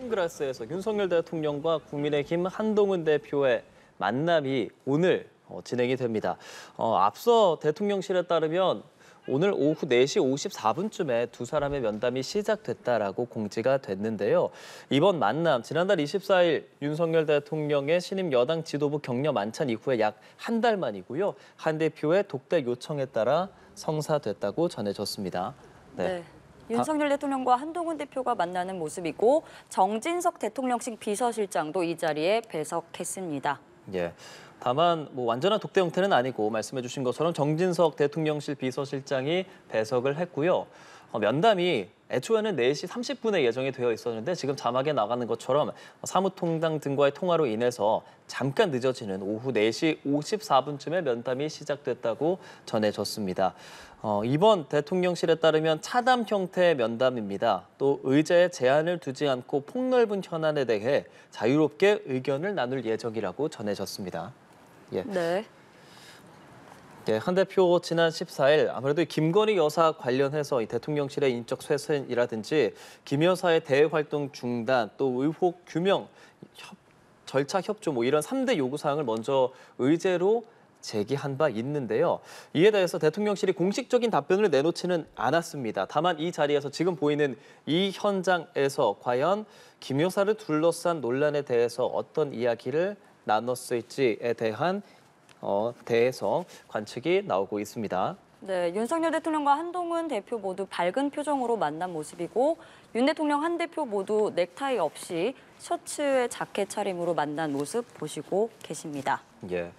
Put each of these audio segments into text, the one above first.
타임그라스에서 윤석열 대통령과 국민의힘 한동훈 대표의 만남이 오늘 어, 진행이 됩니다. 어, 앞서 대통령실에 따르면 오늘 오후 4시 54분쯤에 두 사람의 면담이 시작됐다라고 공지가 됐는데요. 이번 만남 지난달 24일 윤석열 대통령의 신임 여당 지도부 격려 만찬 이후에 약 한 달 만이고요. 한 대표의 독대 요청에 따라 성사됐다고 전해졌습니다. 네. 네. 윤석열 대통령과 한동훈 대표가 만나는 모습이고 정진석 대통령실 비서실장도 이 자리에 배석했습니다. 예. 다만 뭐 완전한 독대 형태는 아니고 말씀해 주신 것처럼 정진석 대통령실 비서실장이 배석을 했고요. 어, 면담이 애초에는 4시 30분에 예정이 되어 있었는데 지금 자막에 나가는 것처럼 사무통장 등과의 통화로 인해서 잠깐 늦어지는 오후 4시 54분쯤에 면담이 시작됐다고 전해졌습니다. 어, 이번 대통령실에 따르면 차담 형태의 면담입니다. 또 의제에 제한을 두지 않고 폭넓은 현안에 대해 자유롭게 의견을 나눌 예정이라고 전해졌습니다. 예. 네. 예, 한 대표 지난 14일 아무래도 김건희 여사 관련해서 이 대통령실의 인적 쇄신이라든지 김 여사의 대외 활동 중단 또 의혹 규명 협, 절차 협조 뭐 이런 3대 요구 사항을 먼저 의제로 제기한 바 있는데요. 이에 대해서 대통령실이 공식적인 답변을 내놓지는 않았습니다. 다만 이 자리에서 지금 보이는 이 현장에서 과연 김 여사를 둘러싼 논란에 대해서 어떤 이야기를 나눴을지에 대한 어, 대해서 관측이 나오고 있습니다. 네, 윤석열 대통령과 한동훈 대표 모두 밝은 표정으로 만난 모습이고 윤 대통령 한 대표 모두 넥타이 없이 셔츠에 자켓 차림으로 만난 모습 보시고 계십니다. 예,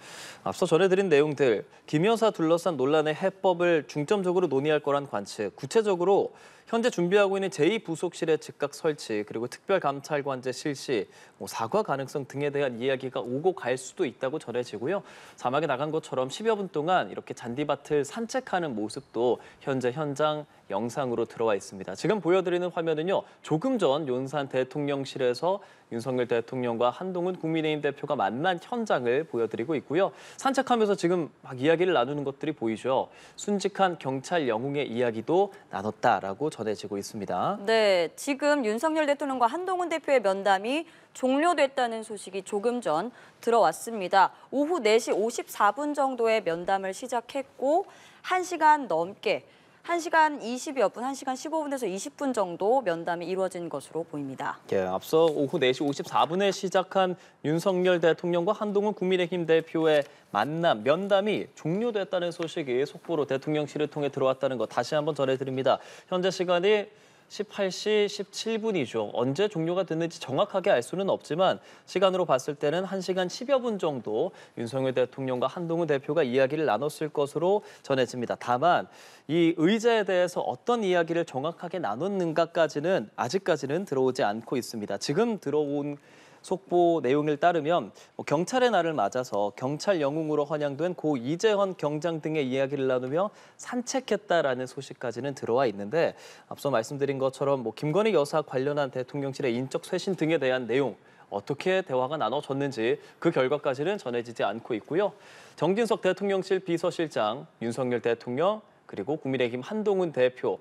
앞서 전해드린 내용들 김 여사 둘러싼 논란의 해법을 중점적으로 논의할 거란 관측, 구체적으로 현재 준비하고 있는 제2부속실의 즉각 설치, 그리고 특별감찰관제 실시, 뭐 사과 가능성 등에 대한 이야기가 오고 갈 수도 있다고 전해지고요. 사막에 나간 것처럼 10여 분 동안 이렇게 잔디밭을 산책하는 모습도 현재 현장 영상으로 들어와 있습니다. 지금 보여드리는 화면은 이유요 조금 전 용산 대통령실에서 윤석열 대통령과 한동훈 국민의힘 대표가 만난 현장을 보여드리고 있고요. 산책하면서 지금 막 이야기를 나누는 것들이 보이죠. 순직한 경찰 영웅의 이야기도 나눴다라고 전해지고 있습니다. 네, 지금 윤석열 대통령과 한동훈 대표의 면담이 종료됐다는 소식이 조금 전 들어왔습니다. 오후 4시 54분 정도에 면담을 시작했고 1시간 넘게 1시간 20여 분, 1시간 15분에서 20분 정도 면담이 이루어진 것으로 보입니다. 예, 앞서 오후 4시 54분에 시작한 윤석열 대통령과 한동훈 국민의힘 대표의 만남, 면담이 종료됐다는 소식이 속보로 대통령실을 통해 들어왔다는 것 다시 한번 전해드립니다. 현재 시간이 18시 17분이죠. 언제 종료가 됐는지 정확하게 알 수는 없지만 시간으로 봤을 때는 1시간 10여 분 정도 윤석열 대통령과 한동훈 대표가 이야기를 나눴을 것으로 전해집니다. 다만 이 의제에 대해서 어떤 이야기를 정확하게 나눴는가까지는 아직까지는 들어오지 않고 있습니다. 지금 들어온 속보 내용을 따르면 뭐 경찰의 날을 맞아서 경찰 영웅으로 환영된고 이재헌 경장 등의 이야기를 나누며 산책했다라는 소식까지는 들어와 있는데 앞서 말씀드린 것처럼 뭐 김건희 여사 관련한 대통령실의 인적 쇄신 등에 대한 내용 어떻게 대화가 나눠졌는지 그 결과까지는 전해지지 않고 있고요. 정진석 대통령실 비서실장, 윤석열 대통령, 그리고 국민의힘 한동훈 대표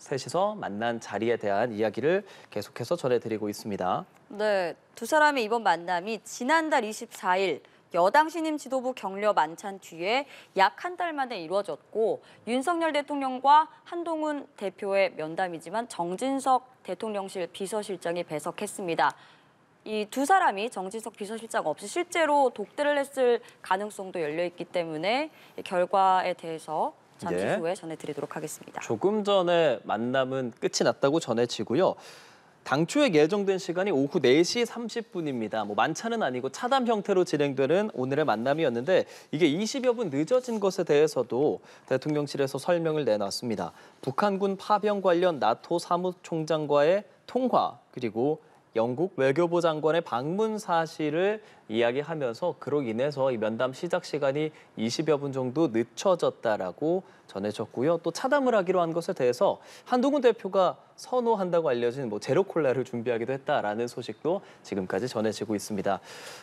셋이서 만난 자리에 대한 이야기를 계속해서 전해드리고 있습니다. 네, 두 사람의 이번 만남이 지난달 24일 여당 신임 지도부 격려 만찬 뒤에 약 한 달 만에 이루어졌고 윤석열 대통령과 한동훈 대표의 면담이지만 정진석 대통령실 비서실장이 배석했습니다. 이 두 사람이 정진석 비서실장 없이 실제로 독대를 했을 가능성도 열려있기 때문에 결과에 대해서 잠시 예. 후에 전해드리도록 하겠습니다. 조금 전에 만남은 끝이 났다고 전해지고요. 당초에 예정된 시간이 오후 4시 30분입니다. 뭐 만찬은 아니고 차담 형태로 진행되는 오늘의 만남이었는데 이게 20여 분 늦어진 것에 대해서도 대통령실에서 설명을 내놨습니다. 북한군 파병 관련 나토 사무총장과의 통화 그리고 영국 외교부 장관의 방문 사실을 이야기하면서 그로 인해서 이 면담 시작 시간이 20여 분 정도 늦춰졌다라고 전해졌고요. 또 차담을 하기로 한 것에 대해서 한동훈 대표가 선호한다고 알려진 뭐 제로 콜라를 준비하기도 했다라는 소식도 지금까지 전해지고 있습니다.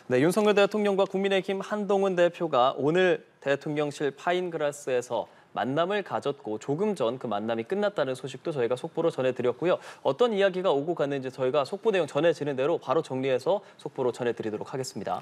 네, 윤석열 대통령과 국민의힘 한동훈 대표가 오늘 대통령실 파인그라스에서 만남을 가졌고 조금 전 그 만남이 끝났다는 소식도 저희가 속보로 전해드렸고요. 어떤 이야기가 오고 갔는지 저희가 속보 내용 전해지는 대로 바로 정리해서 속보로 전해드리도록 하겠습니다.